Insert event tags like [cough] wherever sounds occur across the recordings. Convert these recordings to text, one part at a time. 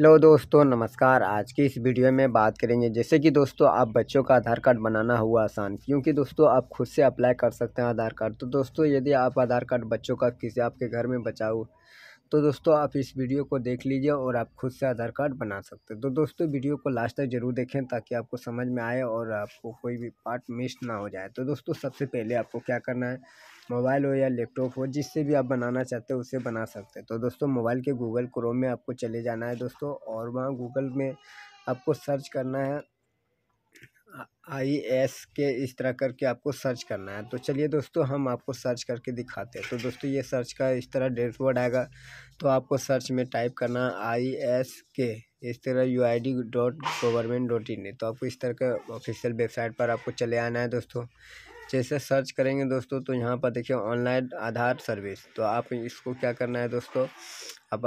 लो दोस्तों नमस्कार आज की इस वीडियो में बात करेंगे जैसे कि दोस्तों आप बच्चों का आधार कार्ड बनाना हुआ आसान क्योंकि दोस्तों आप खुद से अप्लाई कर सकते हैं आधार कार्ड तो दोस्तों यदि आप आधार कार्ड बच्चों का किसी आपके घर में बचाओ तो दोस्तों आप इस वीडियो को देख लीजिए और आप खुद से आधार कार्ड बना सकते हैं तो दोस्तों वीडियो को लास्ट तक ज़रूर देखें ताकि आपको समझ में आए और आपको कोई भी पार्ट मिस ना हो जाए तो दोस्तों सबसे पहले आपको क्या करना है मोबाइल हो या लैपटॉप हो जिससे भी आप बनाना चाहते हो उसे बना सकते हैं तो दोस्तों मोबाइल के गूगल क्रोम में आपको चले जाना है दोस्तों और वहाँ गूगल में आपको सर्च करना है आई एस के इस तरह करके आपको सर्च करना है तो चलिए दोस्तों हम आपको सर्च करके दिखाते हैं तो दोस्तों ये सर्च का इस तरह डेटवर्ड आएगा तो आपको सर्च में टाइप करना आई एस के इस तरह U I D dot government dot in तो आपको इस तरह का ऑफिशियल वेबसाइट पर आपको चले आना है दोस्तों जैसे सर्च करेंगे दोस्तों तो यहाँ पर देखिए ऑनलाइन आधार सर्विस तो आप इसको क्या करना है दोस्तों आप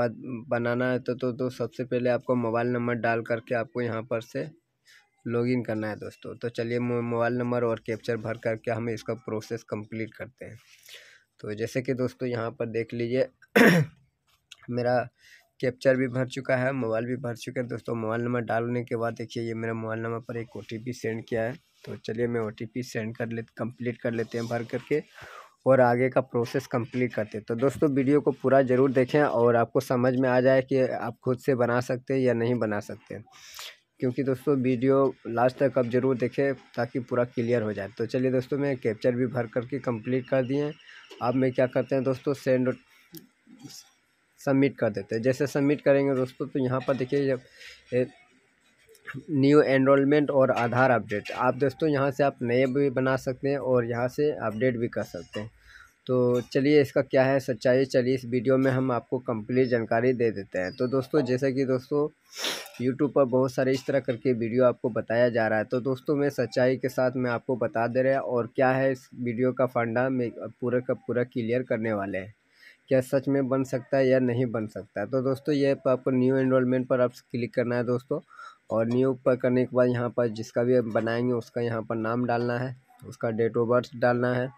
बनाना है तो तो, तो सबसे पहले आपको मोबाइल नंबर डाल करके आपको यहाँ पर से लॉगिन करना है दोस्तों तो चलिए मोबाइल नंबर और कैप्चर भर करके हम इसका प्रोसेस कंप्लीट करते हैं तो जैसे कि दोस्तों यहाँ पर देख लीजिए [coughs] मेरा कैप्चर भी भर चुका है मोबाइल भी भर चुका है दोस्तों मोबाइल नंबर डालने के बाद देखिए ये मेरा मोबाइल नंबर पर एक ओ सेंड किया है तो चलिए मैं ओ सेंड कर ले कंप्लीट कर लेते हैं भर करके और आगे का प्रोसेस कंप्लीट करते हैं तो दोस्तों वीडियो को पूरा ज़रूर देखें और आपको समझ में आ जाए कि आप खुद से बना सकते हैं या नहीं बना सकते क्योंकि दोस्तों वीडियो लास्ट तक आप ज़रूर देखें ताकि पूरा क्लियर हो जाए तो चलिए दोस्तों मैं कैप्चर भी भर करके कंप्लीट कर दिए अब मैं क्या करते हैं दोस्तों सेंड सबमिट कर देते हैं जैसे सबमिट करेंगे दोस्तों तो यहाँ पर देखिए जब न्यू एनरोलमेंट और आधार अपडेट आप दोस्तों यहाँ से आप नए भी बना सकते हैं और यहाँ से अपडेट भी कर सकते हैं तो चलिए इसका क्या है सच्चाई चलिए इस वीडियो में हम आपको कंप्लीट जानकारी दे देते हैं तो दोस्तों जैसे कि दोस्तों यूट्यूब पर बहुत सारे इस तरह करके वीडियो आपको बताया जा रहा है तो दोस्तों मैं सच्चाई के साथ मैं आपको बता दे रहा और क्या है इस वीडियो का फंडा मैं पूरा का पूरा क्लियर करने वाले हैं क्या सच में बन सकता है या नहीं बन सकता तो दोस्तों ये ऐप आपको न्यू एनरोलमेंट पर आप क्लिक करना है दोस्तों और न्यू पर करने के बाद यहाँ पर जिसका भी बनाएंगे उसका यहाँ पर नाम डालना है उसका डेट ऑफ बर्थ डालना है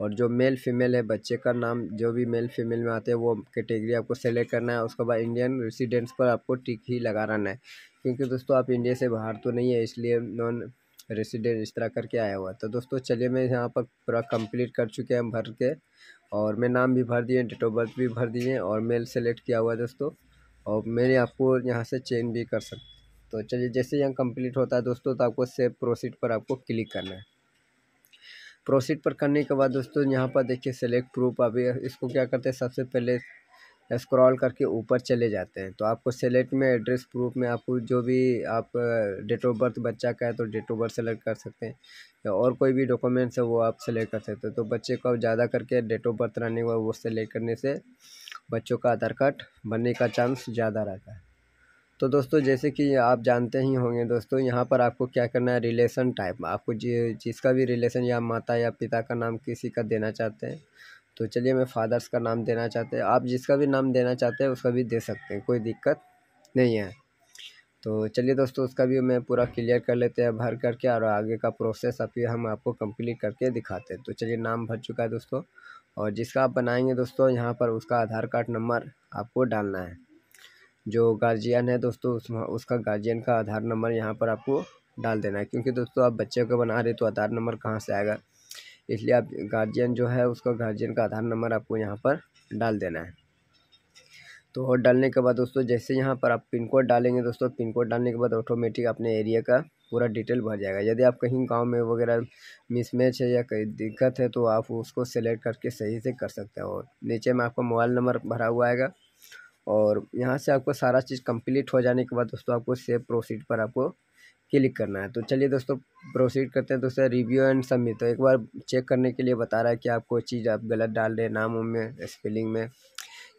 और जो मेल फीमेल है बच्चे का नाम जो भी मेल फीमेल में आते हैं वो कैटेगरी आपको सेलेक्ट करना है उसके बाद इंडियन रेसिडेंट्स पर आपको टिक ही लगा रहना है क्योंकि दोस्तों आप इंडिया से बाहर तो नहीं है इसलिए नॉन रेसिडेंट इस तरह करके आया हुआ तो दोस्तों चलिए मैं यहाँ पर पूरा कंप्लीट कर चुके हैं भर के और मैं नाम भी भर दिए डेट ऑफ बर्थ भी भर दिए और मेल सेलेक्ट किया हुआ है दोस्तों और मैंने आपको यहाँ से चेंज भी कर सक तो चलिए जैसे यहाँ कंप्लीट होता है दोस्तों तो आपको सेव प्रोसीड पर आपको क्लिक करना है प्रोसीड पर करने के बाद दोस्तों यहाँ पर देखिए सेलेक्ट प्रूफ अभी इसको क्या करते हैं सबसे पहले स्क्रॉल करके ऊपर चले जाते हैं तो आपको सेलेक्ट में एड्रेस प्रूफ में आपको जो भी आप डेट ऑफ बर्थ बच्चा का है तो डेट ऑफ बर्थ सेलेक्ट कर सकते हैं या और कोई भी डॉक्यूमेंट्स है वो आप सेलेक्ट कर सकते हैं तो बच्चे को ज़्यादा करके डेट ऑफ बर्थ रहने वाला वो सेलेक्ट करने से बच्चों का आधार कार्ड बनने का चांस ज़्यादा रहता है तो दोस्तों जैसे कि आप जानते ही होंगे दोस्तों यहाँ पर आपको क्या करना है रिलेशन टाइप आपको जिसका भी रिलेशन या माता या पिता का नाम किसी का देना चाहते हैं तो चलिए मैं फ़ादर्स का नाम देना चाहते हैं आप जिसका भी नाम देना चाहते हैं उसका भी दे सकते हैं कोई दिक्कत नहीं है तो चलिए दोस्तों उसका भी मैं पूरा क्लियर कर लेते हैं भर करके और आगे का प्रोसेस अभी हम आपको कंप्लीट करके दिखाते हैं तो चलिए नाम भर चुका है दोस्तों और जिसका आप बनाएंगे दोस्तों यहाँ पर उसका आधार कार्ड नंबर आपको डालना है जो गार्जियन है दोस्तों उस, उसका गार्जियन का आधार नंबर यहाँ पर आपको डाल देना है क्योंकि दोस्तों आप बच्चे को बना रहे तो आधार नंबर कहाँ से आएगा इसलिए आप गार्जियन जो है उसका गार्जियन का आधार नंबर आपको यहाँ पर डाल देना है तो डालने के बाद दोस्तों जैसे यहाँ पर आप पिन कोड डालेंगे दोस्तों पिन कोड डालने के बाद ऑटोमेटिक अपने एरिया का पूरा डिटेल भर जाएगा यदि आप कहीं गांव में वगैरह मिसमैच है या कहीं दिक्कत है तो आप उसको सेलेक्ट करके सही से कर सकते हो नीचे में आपका मोबाइल नंबर भरा हुआ आएगा और यहाँ से आपको सारा चीज़ कंप्लीट हो जाने के बाद दोस्तों आपको सेव प्रोसीड पर आपको क्लिक करना है तो चलिए दोस्तों प्रोसीड करते हैं दोस्तों रिव्यू एंड सबमिट तो एक बार चेक करने के लिए बता रहा है कि आपको चीज़ आप गलत डाल रहे हैं नामों में स्पेलिंग में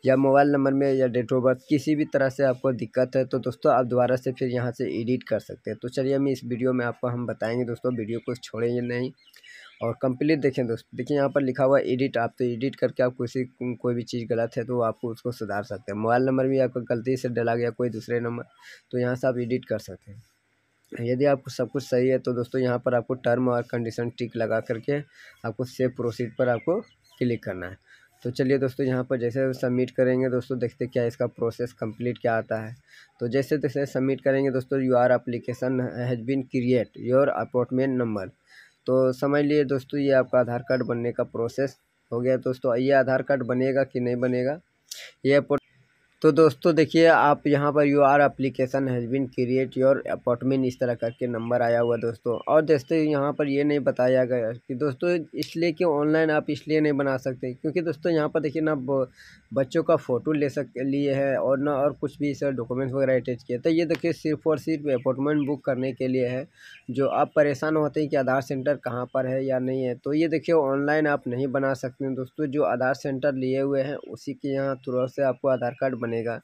या मोबाइल नंबर में या डेट ऑफ बर्थ किसी भी तरह से आपको दिक्कत है तो दोस्तों आप दोबारा से फिर यहाँ से एडिट कर सकते हैं तो चलिए हम इस वीडियो में आपको हम बताएंगे दोस्तों वीडियो को छोड़ेंगे नहीं और कंप्लीट देखें दोस्तों देखिए यहाँ पर लिखा हुआ एडिट आप तो एडिट करके आप किसी कोई भी चीज़ गलत है तो आपको उसको सुधार सकते हैं मोबाइल नंबर भी आपका गलती से डला गया कोई दूसरे नंबर तो यहाँ से आप एडिट कर सकते हैं यदि आपको सब कुछ सही है तो दोस्तों यहाँ पर आपको टर्म और कंडीशन टिक लगा करके आपको सेव प्रोसीड पर आपको क्लिक करना है तो चलिए दोस्तों यहाँ पर जैसे सबमिट करेंगे दोस्तों देखते क्या इसका प्रोसेस कंप्लीट क्या आता है तो जैसे जैसे सबमिट करेंगे दोस्तों your application has been create your appointment number तो समझ लिए दोस्तों ये आपका आधार कार्ड बनने का प्रोसेस हो गया दोस्तों ये आधार कार्ड बनेगा कि नहीं बनेगा ये तो दोस्तों देखिए आप यहाँ पर your application has been create your appointment इस तरह करके नंबर आया हुआ दोस्तों और जैसे यहाँ पर ये नहीं बताया गया कि दोस्तों इसलिए कि ऑनलाइन आप इसलिए नहीं बना सकते क्योंकि दोस्तों यहाँ पर देखिए ना बच्चों का फ़ोटो ले सक लिए है और ना और कुछ भी सर डॉक्यूमेंट्स वगैरह अटैच किए तो ये देखिए सिर्फ और सिर्फ अपॉइंटमेंट बुक करने के लिए है जो आप परेशान होते हैं कि आधार सेंटर कहाँ पर है या नहीं है तो ये देखिए ऑनलाइन आप नहीं बना सकते दोस्तों जो आधार सेंटर लिए हुए हैं उसी के यहाँ थ्रू से आपको आधार कार्ड बनेगा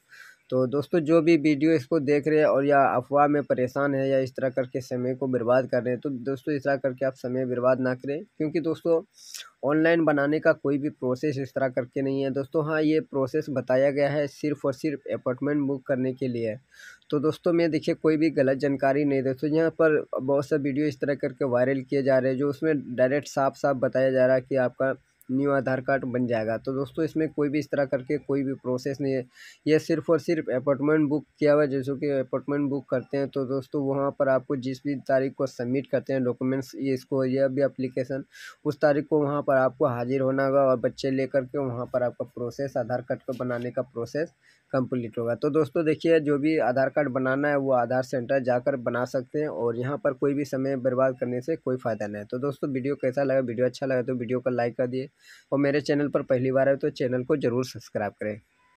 तो दोस्तों जो भी वीडियो इसको देख रहे हैं और या अफवाह में परेशान है या इस तरह करके समय को बर्बाद कर रहे हैं तो दोस्तों इस तरह करके आप समय बर्बाद ना करें क्योंकि दोस्तों ऑनलाइन बनाने का कोई भी प्रोसेस इस तरह करके नहीं है दोस्तों हाँ ये प्रोसेस बताया गया है सिर्फ और सिर्फ अपार्टमेंट बुक करने के लिए तो दोस्तों मैं देखिए कोई भी गलत जानकारी नहीं दोस्तों यहाँ पर बहुत सा वीडियो इस तरह करके वायरल किए जा रहे हैं जो उसमें डायरेक्ट साफ साफ बताया जा रहा है कि आपका न्यू आधार कार्ड बन जाएगा तो दोस्तों इसमें कोई भी इस तरह करके कोई भी प्रोसेस नहीं है ये सिर्फ और सिर्फ अपॉइंटमेंट बुक किया हुआ है जैसे कि अपॉइंटमेंट बुक करते हैं तो दोस्तों वहाँ पर आपको जिस भी तारीख को सबमिट करते हैं डॉक्यूमेंट्स ये इसको यह भी अप्लीकेशन उस तारीख को वहाँ पर आपको हाजिर होना होगा और बच्चे लेकर के वहाँ पर आपका प्रोसेस आधार कार्ड को बनाने का प्रोसेस कंप्लीट होगा तो दोस्तों देखिए जो भी आधार कार्ड बनाना है वो आधार सेंटर जाकर बना सकते हैं और यहाँ पर कोई भी समय बर्बाद करने से कोई फ़ायदा नहीं है तो दोस्तों वीडियो कैसा लगा वीडियो अच्छा लगा तो वीडियो को लाइक कर दिए और मेरे चैनल पर पहली बार है तो चैनल को ज़रूर सब्सक्राइब करें